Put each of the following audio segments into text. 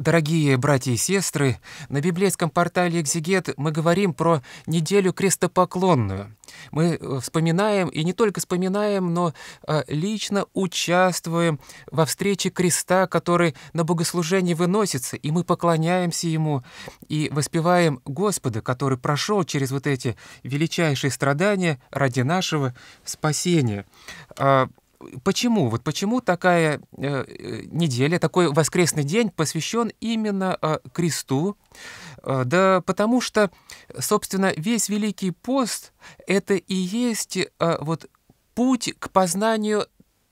Дорогие братья и сестры, на библейском портале «Экзигет» мы говорим про неделю крестопоклонную. Мы э, вспоминаем, и не только вспоминаем, но э, лично участвуем во встрече креста, который на богослужении выносится, и мы поклоняемся ему и воспеваем Господа, который прошел через вот эти величайшие страдания ради нашего спасения. А, почему? Вот почему такая э, э, неделя, такой воскресный день посвящен именно э, кресту? Э, да потому что, собственно, весь Великий пост — это и есть э, вот путь к познанию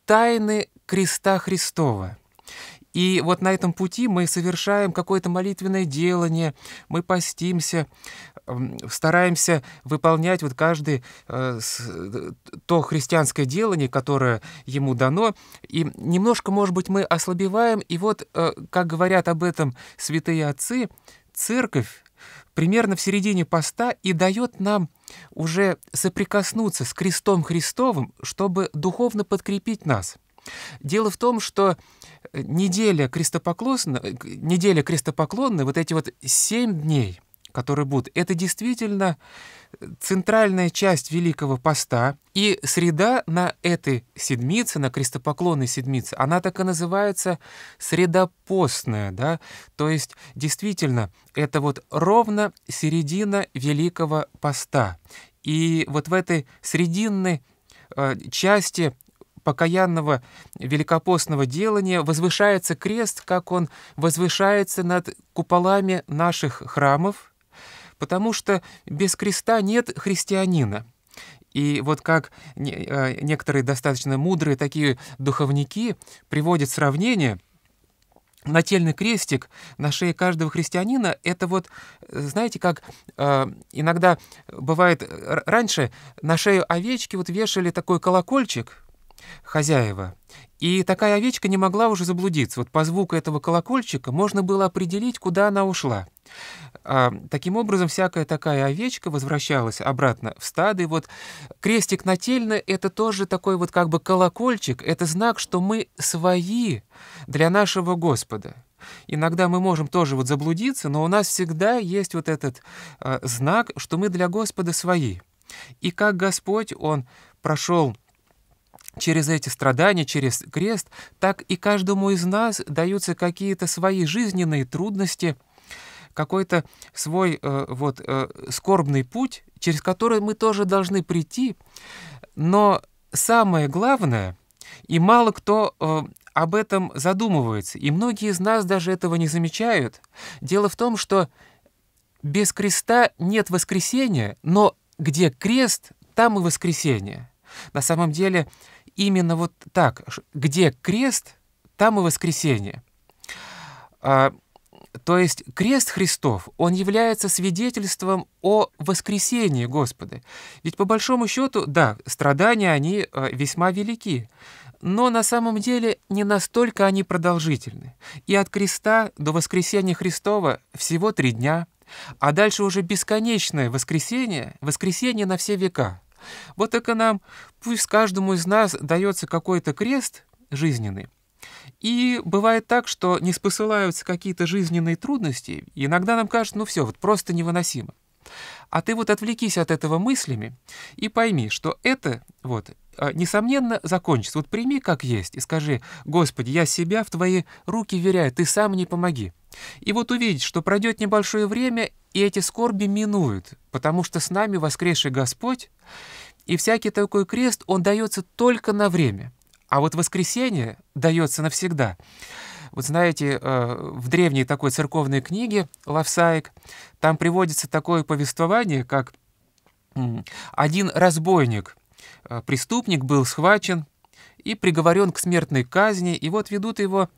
тайны креста Христова. И вот на этом пути мы совершаем какое-то молитвенное делание, мы постимся, стараемся выполнять вот каждый э, э, то христианское делание, которое ему дано. И немножко, может быть, мы ослабеваем. И вот, э, как говорят об этом святые отцы, церковь примерно в середине поста и дает нам уже соприкоснуться с крестом Христовым, чтобы духовно подкрепить нас – Дело в том, что э, неделя крестопоклонная, э, неделя крестопоклонная, вот эти вот семь дней, которые будут, это действительно э, центральная часть Великого Поста, и среда на этой седмице, на крестопоклонной седмице, она так и называется среда постная, да, то есть действительно это вот ровно середина Великого Поста. И вот в этой срединной части покаянного великопостного делания возвышается крест, как он возвышается над куполами наших храмов, потому что без креста нет христианина. И вот как э, некоторые достаточно мудрые такие духовники приводят сравнение, нательный крестик на шее каждого христианина, это вот, знаете, как э, иногда бывает, э, раньше на шею овечки вот вешали такой колокольчик, хозяева. И такая овечка не могла уже заблудиться. Вот по звуку этого колокольчика можно было определить, куда она ушла. А, таким образом, всякая такая овечка возвращалась обратно в стадо. И вот крестик нательно — это тоже такой вот как бы колокольчик. Это знак, что мы свои для нашего Господа. Иногда мы можем тоже вот заблудиться, но у нас всегда есть вот этот э, знак, что мы для Господа свои. И как Господь, Он прошел Через эти страдания, через крест, так и каждому из нас даются какие-то свои жизненные трудности, какой-то свой э, вот, э, скорбный путь, через который мы тоже должны прийти. Но самое главное, и мало кто э, об этом задумывается, и многие из нас даже этого не замечают, дело в том, что без креста нет воскресения, но где крест, там и воскресение. На самом деле именно вот так, где крест, там и воскресение. А, то есть крест Христов, он является свидетельством о воскресении Господа. Ведь по большому счету, да, страдания, они э, весьма велики, но на самом деле не настолько они продолжительны. И от креста до воскресения Христова всего три дня, а дальше уже бесконечное воскресение, воскресение на все века – вот так и нам, пусть каждому из нас дается какой-то крест жизненный, и бывает так, что не спосылаются какие-то жизненные трудности, и иногда нам кажется, ну все, вот просто невыносимо. А ты вот отвлекись от этого мыслями и пойми, что это вот а, несомненно, закончится. Вот прими как есть и скажи, «Господи, я себя в Твои руки веряю, Ты сам не помоги». И вот увидеть, что пройдет небольшое время, и эти скорби минуют, потому что с нами воскресший Господь, и всякий такой крест, он дается только на время. А вот воскресение дается навсегда. Вот знаете, э, в древней такой церковной книге «Лавсаик» там приводится такое повествование, как один разбойник Э, преступник был схвачен и приговорен к смертной казни, и вот ведут его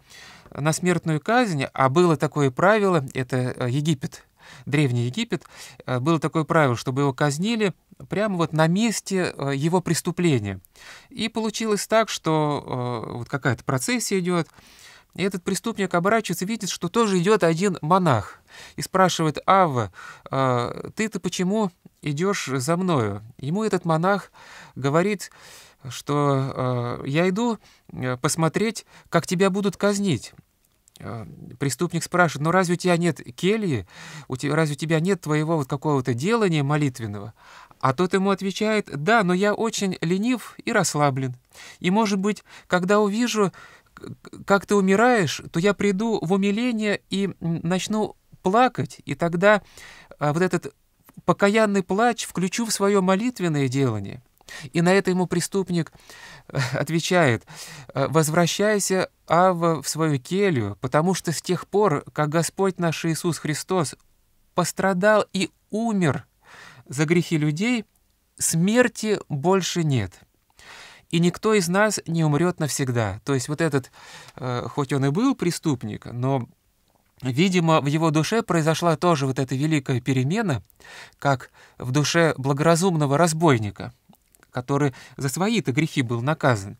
на смертную казнь, а было такое правило, это э, Египет, Древний Египет, э, было такое правило, чтобы его казнили прямо вот на месте его преступления. И получилось так, что вот какая-то процессия идет, и этот преступник оборачивается, видит, что тоже идет один монах, и спрашивает Ава, ты-то почему идешь за мною? Ему этот монах говорит, что э, «я иду э, посмотреть, как тебя будут казнить». Э, преступник спрашивает, ну разве у тебя нет кельи, у тебя, разве у тебя нет твоего вот какого-то делания молитвенного? А тот ему отвечает, да, но я очень ленив и расслаблен. И, может быть, когда увижу, как ты умираешь, то я приду в умиление и начну плакать, и тогда вот этот покаянный плач включу в свое молитвенное делание. И на это ему преступник э, отвечает, «Э, «Возвращайся, Ава, в свою келью, потому что с тех пор, как Господь наш Иисус Христос пострадал и умер за грехи людей, смерти больше нет». И никто из нас не умрет навсегда. То есть вот этот, э, хоть он и был преступник, но Видимо, в его душе произошла тоже вот эта великая перемена, как в душе благоразумного разбойника — который за свои-то грехи был наказан,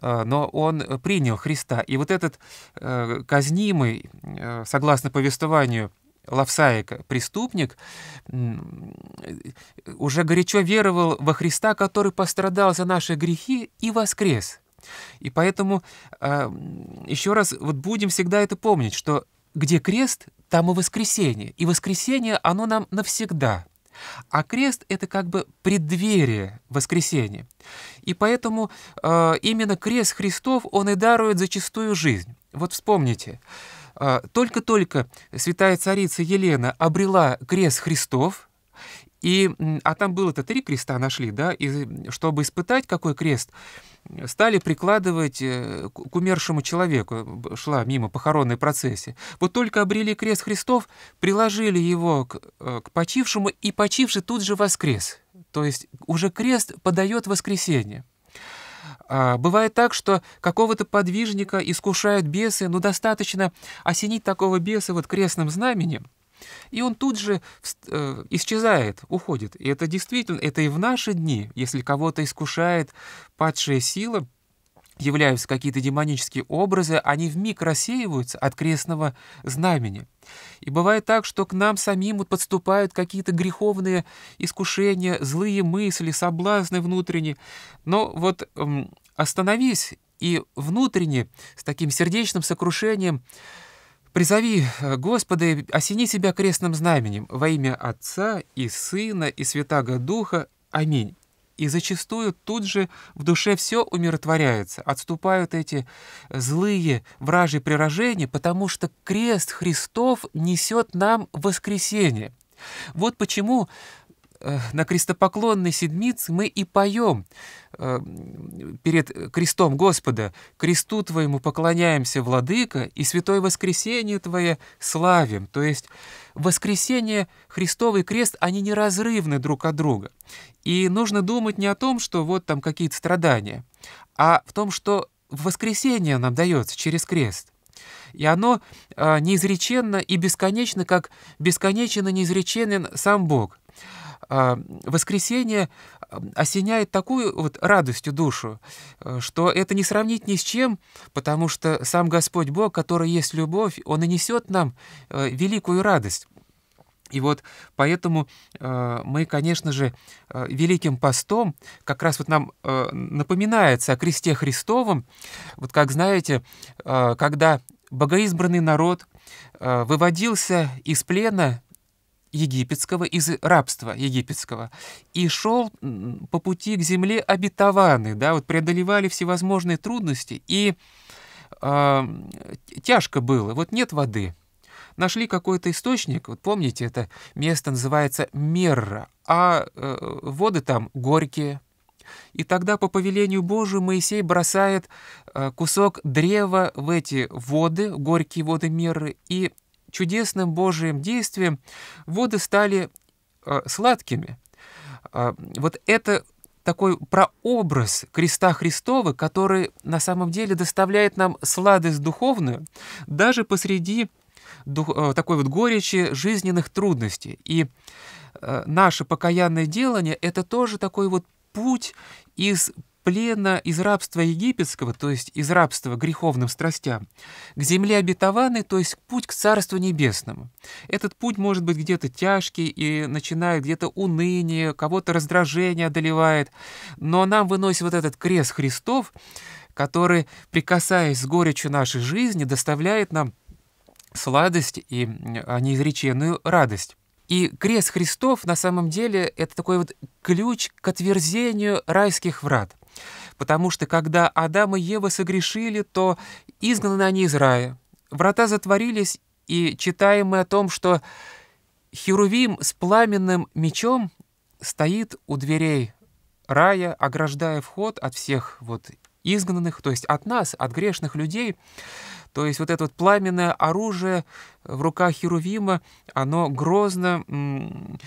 э, но он э, принял Христа. И вот этот э, казнимый, согласно повествованию, Лавсаика, преступник, уже горячо веровал во Христа, который пострадал за наши грехи и воскрес. И поэтому еще раз вот будем всегда это помнить, что где крест, там и воскресение. И воскресение, оно нам навсегда – а крест — это как бы преддверие воскресения. И поэтому э, именно крест Христов, он и дарует зачастую жизнь. Вот вспомните, э, только-только святая царица Елена обрела крест Христов, и, а там было-то три креста нашли, да, и чтобы испытать, какой крест — стали прикладывать э, к умершему человеку, шла мимо похоронной процессии. Вот только обрели крест Христов, приложили его к, э, к почившему, и почивший тут же воскрес. То есть уже крест подает воскресение. А, бывает так, что какого-то подвижника искушают бесы, но достаточно осенить такого беса вот крестным знаменем, и он тут же э, исчезает, уходит. И это действительно, это и в наши дни, если кого-то искушает падшая сила, являются какие-то демонические образы, они в миг рассеиваются от крестного знамени. И бывает так, что к нам самим подступают какие-то греховные искушения, злые мысли, соблазны внутренние. Но вот эм, остановись и внутренне, с таким сердечным сокрушением, Призови, э, Господи, осени себя крестным знаменем во имя Отца и Сына и Святаго Духа. Аминь. И зачастую тут же в душе все умиротворяется, отступают эти э, злые вражьи приражения, потому что крест Христов несет нам воскресение. Вот почему Э, на крестопоклонной седмице мы и поем э, перед крестом Господа. Кресту Твоему поклоняемся, Владыка, и Святое Воскресение Твое славим. То есть воскресение, и крест, они неразрывны друг от друга. И нужно думать не о том, что вот там какие-то страдания, а в том, что воскресение нам дается через крест. И оно э, неизреченно и бесконечно, как бесконечно неизреченен сам Бог. А, воскресенье а, осеняет такую вот радостью душу, э, что это не сравнить ни с чем, потому что сам Господь Бог, который есть любовь, Он и несет нам э, великую радость. И вот поэтому э, мы, конечно же, Великим постом как раз вот нам напоминается о кресте Христовом. Вот как знаете, когда богоизбранный народ выводился из плена египетского, из рабства египетского, и шел по пути к земле обетованной, да, вот преодолевали всевозможные трудности, и э, тяжко было, вот нет воды. Нашли какой-то источник, вот помните, это место называется Мерра, а э, воды там горькие. И тогда по повелению Божию Моисей бросает э, кусок древа в эти воды, горькие воды Мерры и чудесным Божиим действием воды стали э, сладкими. Э, вот это такой прообраз креста Христова, который на самом деле доставляет нам сладость духовную даже посреди дух, э, такой вот горечи жизненных трудностей. И э, наше покаянное делание — это тоже такой вот путь из плена из рабства египетского, то есть из рабства греховным страстям, к земле обетованной, то есть путь к Царству Небесному. Этот путь может быть где-то тяжкий и начинает где-то уныние, кого-то раздражение одолевает, но нам выносит вот этот крест Христов, который, прикасаясь с горечью нашей жизни, доставляет нам сладость и а, неизреченную радость. И крест Христов на самом деле это такой вот ключ к отверзению райских врат потому что когда Адам и Ева согрешили, то изгнаны они из рая. Врата затворились, и читаем мы о том, что Херувим с пламенным мечом стоит у дверей рая, ограждая вход от всех вот изгнанных, то есть от нас, от грешных людей. То есть вот это вот пламенное оружие в руках Херувима, оно грозно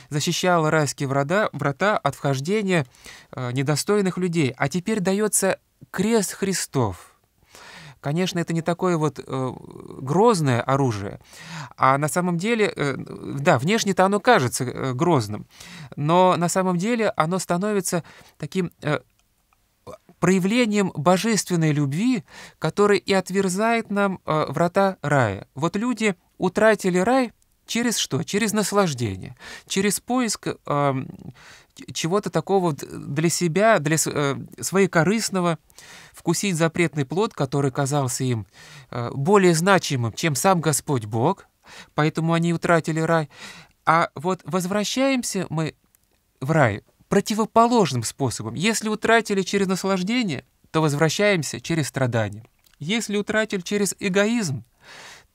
защищало райские врата, врата от вхождения э, недостойных людей. А теперь дается крест Христов. Конечно, это не такое вот э, грозное оружие, а на самом деле, э, да, внешне-то оно кажется э, грозным, но на самом деле оно становится таким э, проявлением божественной любви, который и отверзает нам э, врата рая. Вот люди утратили рай через что? Через наслаждение, через поиск э, чего-то такого для себя, для э, своей корыстного, вкусить запретный плод, который казался им э, более значимым, чем сам Господь Бог, поэтому они утратили рай. А вот возвращаемся мы в рай – противоположным способом. Если утратили через наслаждение, то возвращаемся через страдания. Если утратили через эгоизм,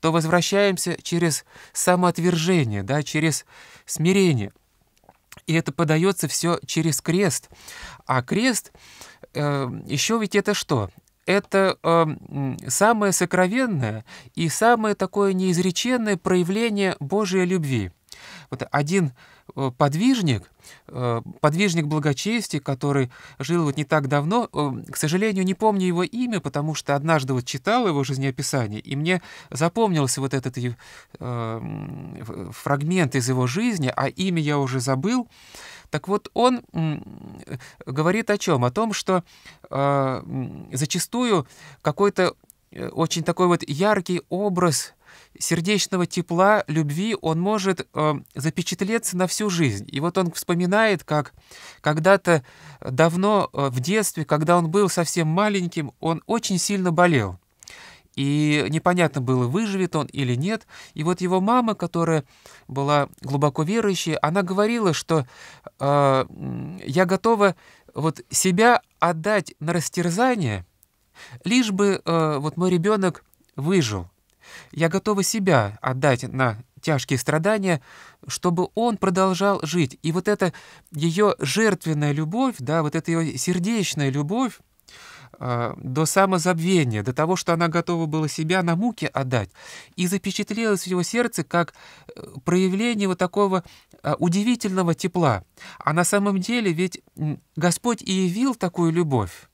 то возвращаемся через самоотвержение, да, через смирение. И это подается все через крест. А крест, э, еще ведь это что? Это э, самое сокровенное и самое такое неизреченное проявление Божьей любви – вот один э, подвижник, э, подвижник благочестия, который жил вот не так давно, э, к сожалению, не помню его имя, потому что однажды вот читал его жизнеописание, и мне запомнился вот этот фрагмент из его жизни, а имя я уже забыл. Так вот, он говорит о чем? О том, что зачастую какой-то очень такой вот яркий образ сердечного тепла, любви, он может э, запечатлеться на всю жизнь. И вот он вспоминает, как когда-то э, давно э, в детстве, когда он был совсем маленьким, он очень сильно болел. И непонятно было, выживет он или нет. И вот его мама, которая была глубоко верующей, она говорила, что э, я готова вот себя отдать на растерзание, лишь бы э, вот мой ребенок выжил. Я готова себя отдать на тяжкие страдания, чтобы он продолжал жить. И вот эта ее жертвенная любовь, да, вот эта ее сердечная любовь, а, до самозабвения, до того, что она готова была себя на муке отдать. И запечатлелось в его сердце как э, проявление вот такого а, удивительного тепла. А на самом деле ведь Господь и явил такую любовь.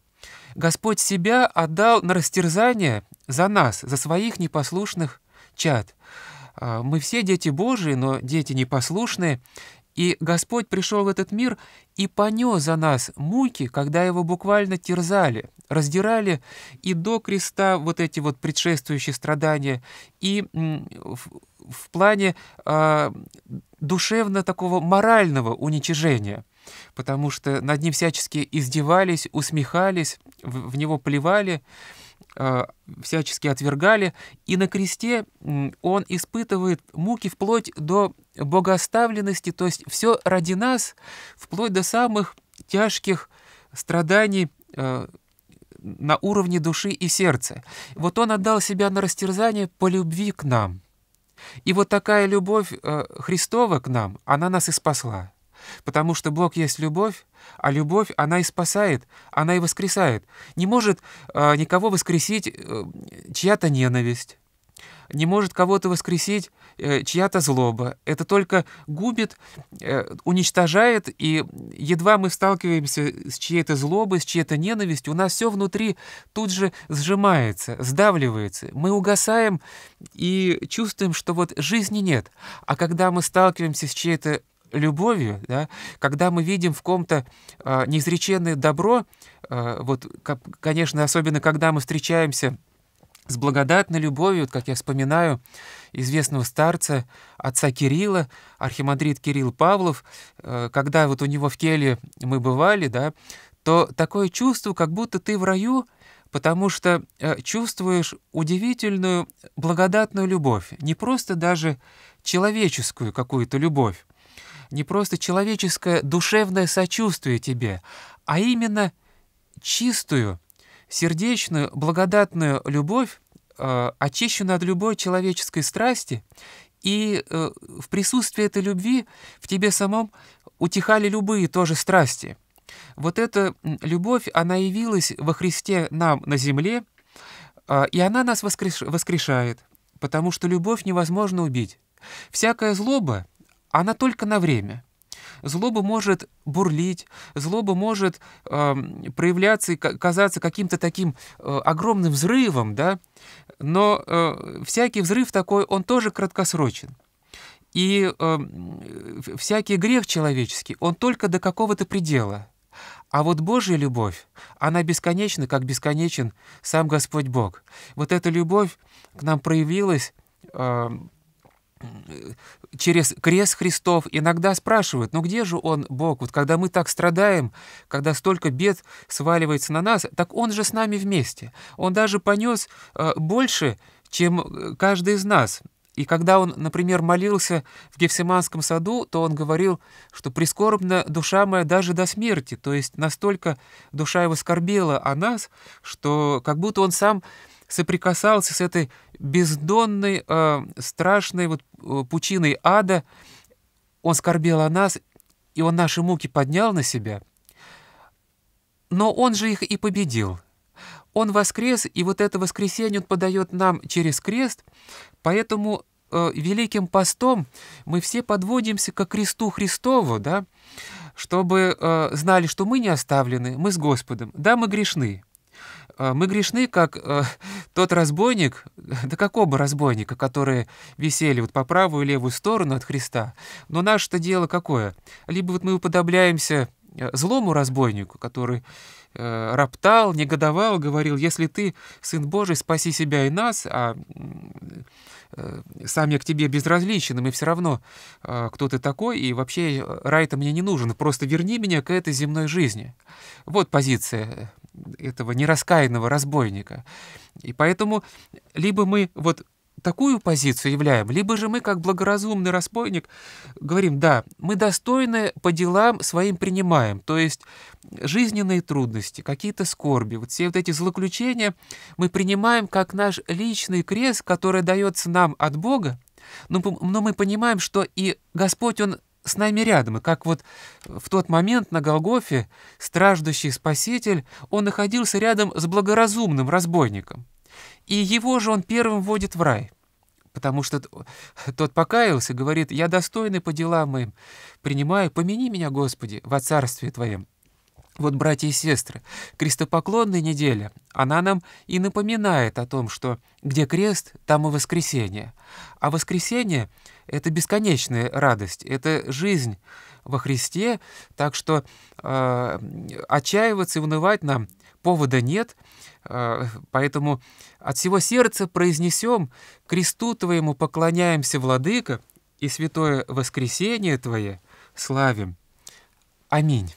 Господь себя отдал на растерзание за нас, за своих непослушных чад. А, мы все дети Божии, но дети непослушные, и Господь пришел в этот мир и понес за нас муки, когда его буквально терзали, раздирали и до креста вот эти вот предшествующие страдания, и в, в плане э, душевно такого морального уничижения – потому что над ним всячески издевались, усмехались, в, в него плевали, э, всячески отвергали, и на кресте он испытывает муки вплоть до богоставленности, то есть все ради нас, вплоть до самых тяжких страданий э, на уровне души и сердца. Вот он отдал себя на растерзание по любви к нам. И вот такая любовь э, Христова к нам, она нас и спасла. Потому что Бог есть любовь, а любовь, она и спасает, она и воскресает. Не может э, никого воскресить э, чья-то ненависть, не может кого-то воскресить э, чья-то злоба. Это только губит, э, уничтожает, и едва мы сталкиваемся с чьей-то злобой, с чьей-то ненавистью, у нас все внутри тут же сжимается, сдавливается. Мы угасаем и чувствуем, что вот жизни нет. А когда мы сталкиваемся с чьей-то любовью, да, когда мы видим в ком-то э, неизреченное добро, э, вот, как, конечно, особенно когда мы встречаемся с благодатной любовью, вот как я вспоминаю известного старца, отца Кирилла, архимандрит Кирилл Павлов, э, когда вот у него в келье мы бывали, да, то такое чувство, как будто ты в раю, потому что э, чувствуешь удивительную благодатную любовь, не просто даже человеческую какую-то любовь, не просто человеческое душевное сочувствие тебе, а именно чистую, сердечную, благодатную любовь, э, очищенную от любой человеческой страсти, и э, в присутствии этой любви в тебе самом утихали любые тоже страсти. Вот эта любовь, она явилась во Христе нам на земле, э, и она нас воскреш... воскрешает, потому что любовь невозможно убить. Всякая злоба — она только на время. Злоба может бурлить, злоба может э, проявляться и казаться каким-то таким э, огромным взрывом, да, но э, всякий взрыв такой, он тоже краткосрочен. И э, всякий грех человеческий, он только до какого-то предела. А вот Божья любовь, она бесконечна, как бесконечен сам Господь Бог. Вот эта любовь к нам проявилась э, Э, через крест Христов иногда спрашивают, ну где же Он, Бог, вот когда мы так страдаем, когда столько бед сваливается на нас, так Он же с нами вместе. Он даже понес э, больше, чем э, каждый из нас. И когда он, например, молился в Гефсиманском саду, то он говорил, что прискорбна душа моя даже до смерти, то есть настолько душа его скорбела о нас, что как будто он сам соприкасался с этой бездонной, э, страшной вот, э, пучиной ада. Он скорбел о нас, и он наши муки поднял на себя. Но он же их и победил. Он воскрес, и вот это воскресенье он подает нам через крест, поэтому э, великим постом мы все подводимся к кресту Христову, да, чтобы э, знали, что мы не оставлены, мы с Господом. Да, мы грешны, а мы грешны, как э, тот разбойник, да какого оба разбойника, которые висели вот по правую и левую сторону от Христа. Но наше-то дело какое? Либо вот мы уподобляемся э, злому разбойнику, который э, роптал, негодовал, говорил, если ты, Сын Божий, спаси себя и нас, а э, сам я к тебе безразличен, и мы все равно, э, кто ты такой, и вообще рай-то мне не нужен, просто верни меня к этой земной жизни. Вот позиция э, этого нераскаянного разбойника. И поэтому либо мы вот такую позицию являем, либо же мы, как благоразумный разбойник говорим, да, мы достойны по делам своим принимаем, то есть жизненные трудности, какие-то скорби, вот все вот эти злоключения мы принимаем как наш личный крест, который дается нам от Бога, но, но мы понимаем, что и Господь, Он с нами рядом, и как вот в тот момент на Голгофе страждущий Спаситель, он находился рядом с благоразумным разбойником. И его же он первым вводит в рай, потому что тот покаялся, говорит, «Я достойный по делам моим, принимаю, помяни меня, Господи, во царстве Твоем». Вот, братья и сестры, крестопоклонная неделя, она нам и напоминает о том, что где крест, там и воскресение. А воскресение — это бесконечная радость, это жизнь во Христе, так что э, отчаиваться и унывать нам повода нет, э, поэтому от всего сердца произнесем «Кресту Твоему поклоняемся, Владыка, и святое воскресение Твое славим». Аминь.